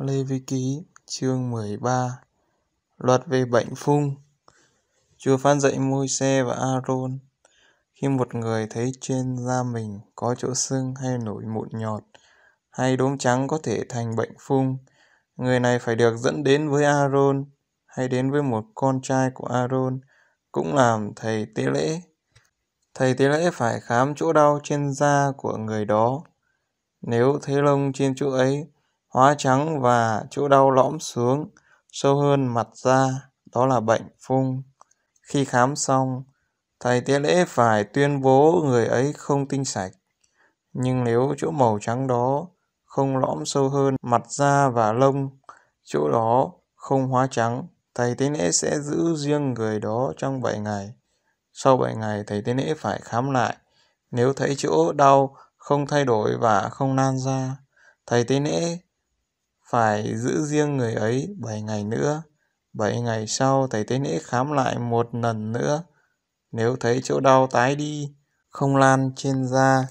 Lê Vi Ký chương 13 Luật về bệnh phung Chúa phán dạy môi xe và Aaron Khi một người thấy trên da mình có chỗ sưng hay nổi mụn nhọt hay đốm trắng có thể thành bệnh phung, người này phải được dẫn đến với Aaron hay đến với một con trai của Aaron cũng làm thầy tế lễ. Thầy tế lễ phải khám chỗ đau trên da của người đó. Nếu thấy lông trên chỗ ấy hóa trắng và chỗ đau lõm xuống sâu hơn mặt da, đó là bệnh phung. Khi khám xong, thầy tế lễ phải tuyên bố người ấy không tinh sạch. Nhưng nếu chỗ màu trắng đó không lõm sâu hơn mặt da và lông, chỗ đó không hóa trắng, thầy tế lễ sẽ giữ riêng người đó trong 7 ngày. Sau 7 ngày, thầy tế lễ phải khám lại. Nếu thấy chỗ đau không thay đổi và không lan ra, thầy tế lễ phải giữ riêng người ấy bảy ngày nữa. Bảy ngày sau thầy tế lễ khám lại một lần nữa. Nếu thấy chỗ đau tái đi, không lan trên da,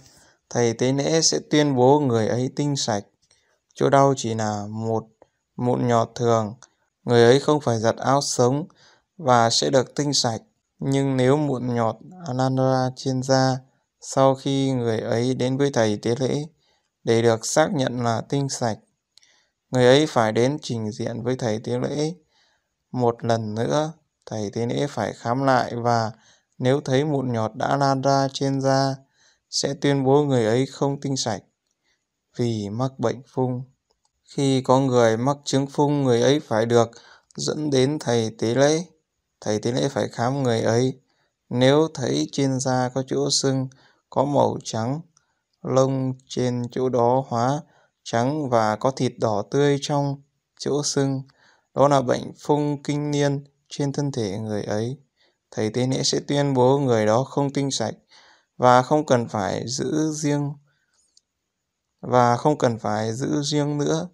thầy tế lễ sẽ tuyên bố người ấy tinh sạch. Chỗ đau chỉ là một mụn nhọt thường, người ấy không phải giặt áo sống và sẽ được tinh sạch. Nhưng nếu mụn nhọt lan ra trên da, sau khi người ấy đến với thầy tế lễ để được xác nhận là tinh sạch, Người ấy phải đến trình diện với thầy tế lễ một lần nữa. Thầy tế lễ phải khám lại và nếu thấy mụn nhọt đã lan ra trên da, sẽ tuyên bố người ấy không tinh sạch vì mắc bệnh phung. Khi có người mắc chứng phung, người ấy phải được dẫn đến thầy tế lễ. Thầy tế lễ phải khám người ấy. Nếu thấy trên da có chỗ sưng, có màu trắng, lông trên chỗ đó hóa trắng và có thịt đỏ tươi trong chỗ sưng. Đó là bệnh phung kinh niên trên thân thể người ấy. Thầy tế lễ sẽ tuyên bố người đó không tinh sạch và không cần phải giữ riêng và không cần phải giữ riêng nữa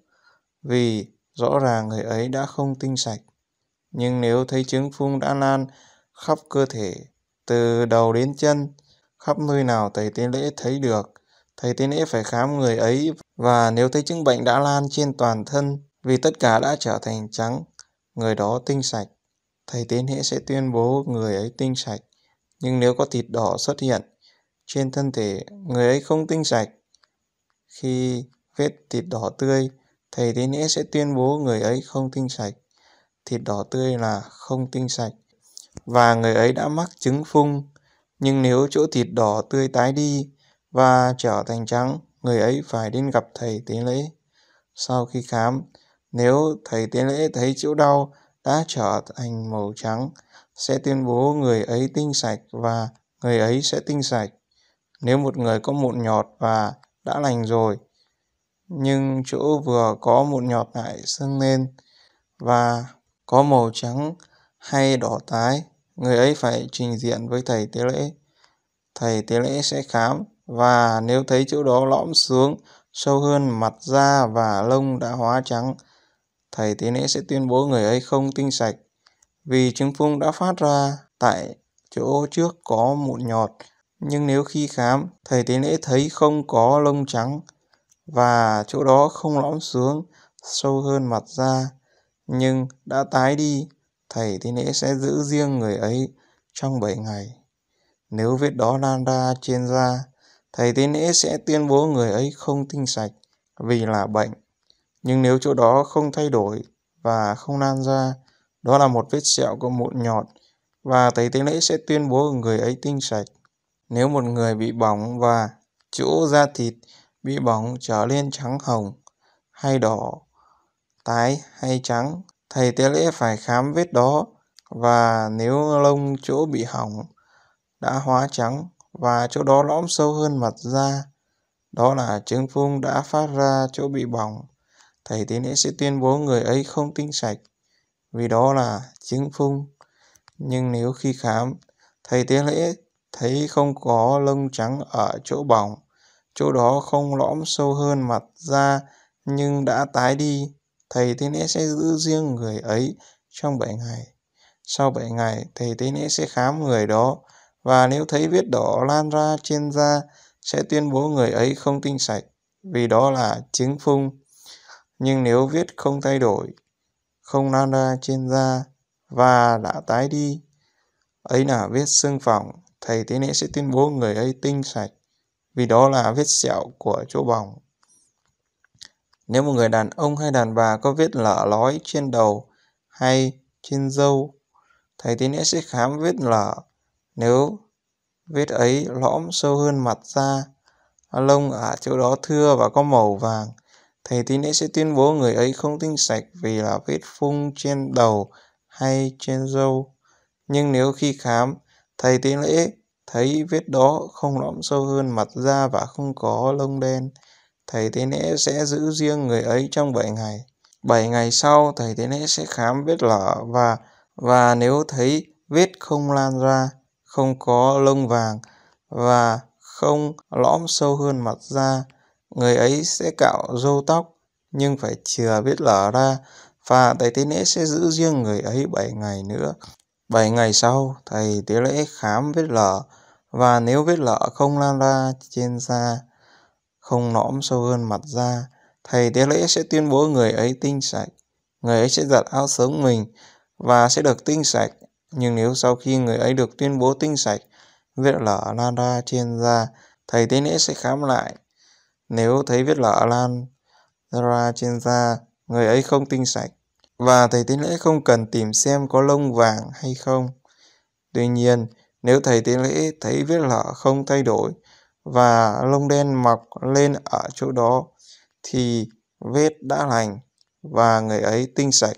vì rõ ràng người ấy đã không tinh sạch. Nhưng nếu thấy chứng phung đã lan khắp cơ thể từ đầu đến chân, khắp nơi nào thầy tế lễ thấy được thầy tế lễ phải khám người ấy và nếu thấy chứng bệnh đã lan trên toàn thân vì tất cả đã trở thành trắng, người đó tinh sạch. Thầy tế lễ sẽ tuyên bố người ấy tinh sạch, nhưng nếu có thịt đỏ xuất hiện trên thân thể, người ấy không tinh sạch. Khi vết thịt đỏ tươi, thầy tế lễ sẽ tuyên bố người ấy không tinh sạch. Thịt đỏ tươi là không tinh sạch và người ấy đã mắc chứng phung, nhưng nếu chỗ thịt đỏ tươi tái đi và trở thành trắng, người ấy phải đến gặp thầy tế lễ. Sau khi khám, nếu thầy tế lễ thấy chỗ đau đã trở thành màu trắng, sẽ tuyên bố người ấy tinh sạch và người ấy sẽ tinh sạch. Nếu một người có mụn nhọt và đã lành rồi, nhưng chỗ vừa có mụn nhọt lại sưng lên và có màu trắng hay đỏ tái, người ấy phải trình diện với thầy tế lễ. Thầy tế lễ sẽ khám và nếu thấy chỗ đó lõm xuống sâu hơn mặt da và lông đã hóa trắng, thầy tế lễ sẽ tuyên bố người ấy không tinh sạch vì chứng phung đã phát ra tại chỗ trước có mụn nhọt. Nhưng nếu khi khám, thầy tế lễ thấy không có lông trắng và chỗ đó không lõm xuống sâu hơn mặt da, nhưng đã tái đi, thầy tế lễ sẽ giữ riêng người ấy trong 7 ngày. Nếu vết đó lan ra trên da, thầy tế lễ sẽ tuyên bố người ấy không tinh sạch vì là bệnh. Nhưng nếu chỗ đó không thay đổi và không lan ra, đó là một vết sẹo có mụn nhọt và thầy tế lễ sẽ tuyên bố người ấy tinh sạch. Nếu một người bị bỏng và chỗ da thịt bị bỏng trở lên trắng hồng hay đỏ, tái hay trắng, thầy tế lễ phải khám vết đó và nếu lông chỗ bị hỏng đã hóa trắng và chỗ đó lõm sâu hơn mặt da. Đó là chứng phung đã phát ra chỗ bị bỏng. Thầy tế lễ sẽ tuyên bố người ấy không tinh sạch, vì đó là chứng phung. Nhưng nếu khi khám, thầy tế lễ thấy không có lông trắng ở chỗ bỏng, chỗ đó không lõm sâu hơn mặt da nhưng đã tái đi, thầy tế lễ sẽ giữ riêng người ấy trong 7 ngày. Sau 7 ngày, thầy tế lễ sẽ khám người đó và nếu thấy vết đỏ lan ra trên da sẽ tuyên bố người ấy không tinh sạch vì đó là chứng phung. Nhưng nếu vết không thay đổi, không lan ra trên da và đã tái đi, ấy là vết xương phỏng, thầy tế lễ sẽ tuyên bố người ấy tinh sạch vì đó là vết sẹo của chỗ bỏng. Nếu một người đàn ông hay đàn bà có vết lở lói trên đầu hay trên râu, thầy tế lễ sẽ khám vết lở nếu vết ấy lõm sâu hơn mặt da, lông ở chỗ đó thưa và có màu vàng, thầy tín lễ sẽ tuyên bố người ấy không tinh sạch vì là vết phung trên đầu hay trên râu. Nhưng nếu khi khám, thầy tín lễ thấy vết đó không lõm sâu hơn mặt da và không có lông đen, thầy tế lễ sẽ giữ riêng người ấy trong 7 ngày. 7 ngày sau, thầy tế lễ sẽ khám vết lở và và nếu thấy vết không lan ra, không có lông vàng và không lõm sâu hơn mặt da. Người ấy sẽ cạo râu tóc, nhưng phải chừa vết lở ra, và thầy tế lễ sẽ giữ riêng người ấy 7 ngày nữa. 7 ngày sau, thầy tế lễ khám vết lở, và nếu vết lở không lan ra trên da, không lõm sâu hơn mặt da, thầy tế lễ sẽ tuyên bố người ấy tinh sạch. Người ấy sẽ giặt áo sống mình và sẽ được tinh sạch nhưng nếu sau khi người ấy được tuyên bố tinh sạch, vết lở lan ra trên da, thầy tế lễ sẽ khám lại. Nếu thấy vết lở lan ra trên da, người ấy không tinh sạch. Và thầy tế lễ không cần tìm xem có lông vàng hay không. Tuy nhiên, nếu thầy tế lễ thấy vết lở không thay đổi và lông đen mọc lên ở chỗ đó, thì vết đã lành và người ấy tinh sạch.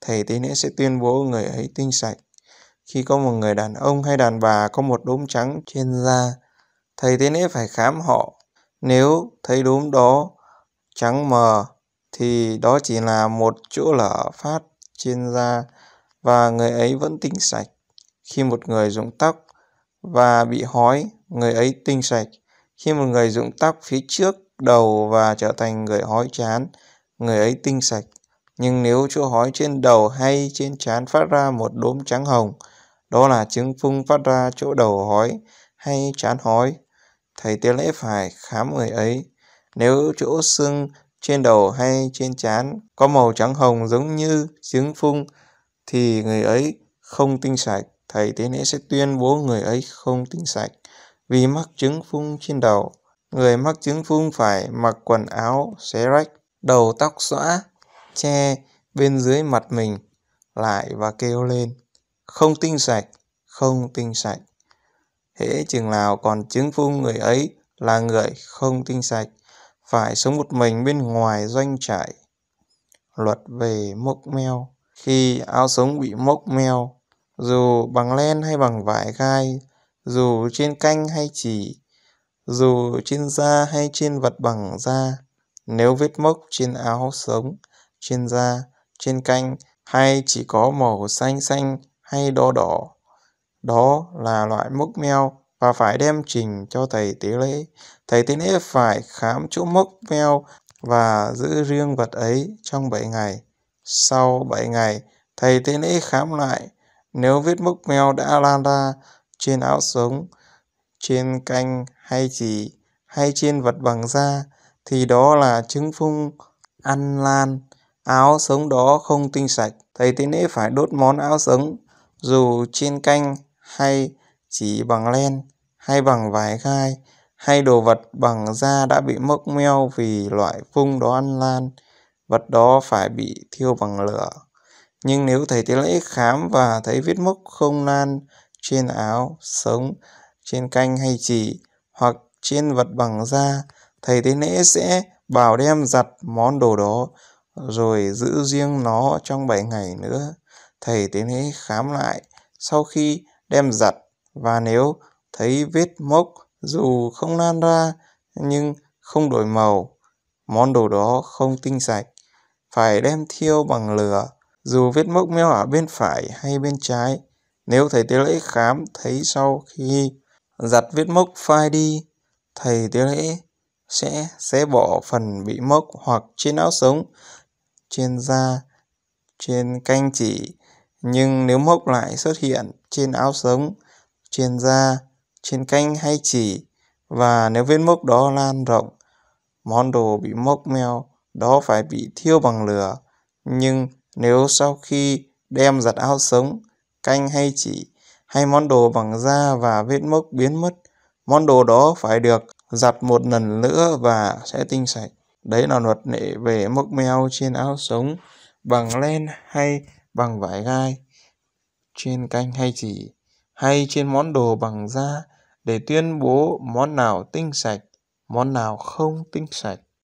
Thầy tế lễ sẽ tuyên bố người ấy tinh sạch. Khi có một người đàn ông hay đàn bà có một đốm trắng trên da, thầy tế lễ phải khám họ. Nếu thấy đốm đó trắng mờ thì đó chỉ là một chỗ lở phát trên da và người ấy vẫn tinh sạch. Khi một người rụng tóc và bị hói, người ấy tinh sạch. Khi một người rụng tóc phía trước đầu và trở thành người hói chán, người ấy tinh sạch. Nhưng nếu chỗ hói trên đầu hay trên trán phát ra một đốm trắng hồng đó là chứng phung phát ra chỗ đầu hói hay chán hói. Thầy tế lễ phải khám người ấy. Nếu chỗ xương trên đầu hay trên chán có màu trắng hồng giống như chứng phung thì người ấy không tinh sạch. Thầy tế lễ sẽ tuyên bố người ấy không tinh sạch vì mắc chứng phung trên đầu. Người mắc chứng phung phải mặc quần áo xé rách, đầu tóc xõa, che bên dưới mặt mình lại và kêu lên không tinh sạch, không tinh sạch. Hễ chừng nào còn chứng phung người ấy là người không tinh sạch, phải sống một mình bên ngoài doanh trại. Luật về mốc meo Khi áo sống bị mốc meo, dù bằng len hay bằng vải gai, dù trên canh hay chỉ, dù trên da hay trên vật bằng da, nếu vết mốc trên áo sống, trên da, trên canh hay chỉ có màu xanh xanh hay đo đỏ. Đó là loại mốc meo và phải đem trình cho thầy tế lễ. Thầy tế lễ phải khám chỗ mốc meo và giữ riêng vật ấy trong 7 ngày. Sau 7 ngày, thầy tế lễ khám lại. Nếu vết mốc meo đã lan ra trên áo sống, trên canh hay chỉ hay trên vật bằng da thì đó là chứng phung ăn lan. Áo sống đó không tinh sạch, thầy tế lễ phải đốt món áo sống dù trên canh hay chỉ bằng len hay bằng vải gai hay đồ vật bằng da đã bị mốc meo vì loại vung đó ăn lan, vật đó phải bị thiêu bằng lửa. Nhưng nếu thầy tế lễ khám và thấy vết mốc không lan trên áo, sống, trên canh hay chỉ, hoặc trên vật bằng da, thầy tế lễ sẽ bảo đem giặt món đồ đó, rồi giữ riêng nó trong 7 ngày nữa thầy tiến hãy khám lại sau khi đem giặt và nếu thấy vết mốc dù không lan ra nhưng không đổi màu, món đồ đó không tinh sạch, phải đem thiêu bằng lửa, dù vết mốc meo ở bên phải hay bên trái. Nếu thầy tế lễ khám thấy sau khi giặt vết mốc phai đi, thầy tế lễ sẽ xé bỏ phần bị mốc hoặc trên áo sống, trên da, trên canh chỉ nhưng nếu mốc lại xuất hiện trên áo sống, trên da, trên canh hay chỉ, và nếu vết mốc đó lan rộng, món đồ bị mốc meo đó phải bị thiêu bằng lửa. Nhưng nếu sau khi đem giặt áo sống, canh hay chỉ, hay món đồ bằng da và vết mốc biến mất, món đồ đó phải được giặt một lần nữa và sẽ tinh sạch. Đấy là luật lệ về mốc meo trên áo sống bằng len hay bằng vải gai trên canh hay chỉ hay trên món đồ bằng da để tuyên bố món nào tinh sạch, món nào không tinh sạch.